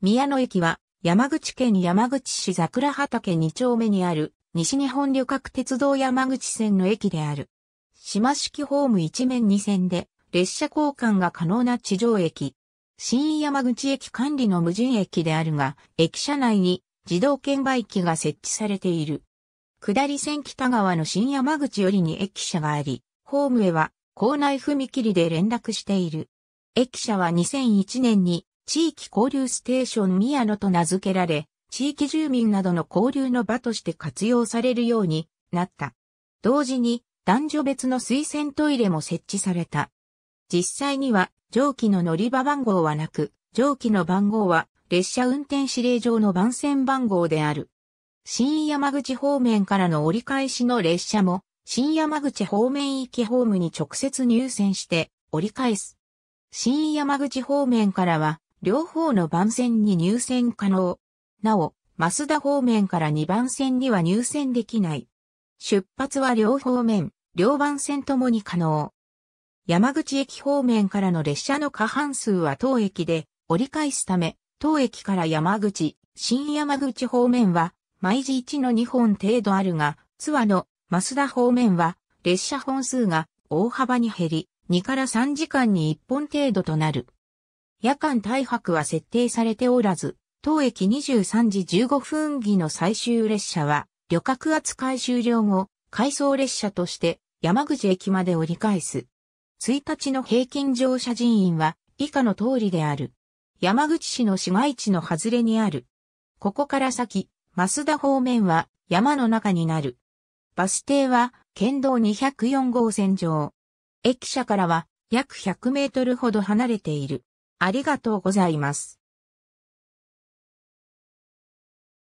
宮野駅は山口県山口市桜畑2丁目にある西日本旅客鉄道山口線の駅である。島式ホーム一面2線で列車交換が可能な地上駅。新山口駅管理の無人駅であるが、駅舎内に自動券売機が設置されている。下り線北側の新山口よりに駅舎があり、ホームへは校内踏切で連絡している。駅舎は2001年に地域交流ステーション宮野と名付けられ、地域住民などの交流の場として活用されるようになった。同時に男女別の推薦トイレも設置された。実際には蒸気の乗り場番号はなく、蒸気の番号は列車運転指令上の番線番号である。新山口方面からの折り返しの列車も、新山口方面行きホームに直接入線して折り返す。新山口方面からは、両方の番線に入線可能。なお、増田方面から2番線には入線できない。出発は両方面、両番線ともに可能。山口駅方面からの列車の過半数は当駅で折り返すため、当駅から山口、新山口方面は毎時1の2本程度あるが、津和の増田方面は列車本数が大幅に減り、2から3時間に1本程度となる。夜間大泊は設定されておらず、当駅23時15分儀の最終列車は、旅客扱い終了後、回送列車として山口駅まで折り返す。1日の平均乗車人員は以下の通りである。山口市の市街地の外れにある。ここから先、増田方面は山の中になる。バス停は県道204号線上。駅舎からは約100メートルほど離れている。ありがとうございます。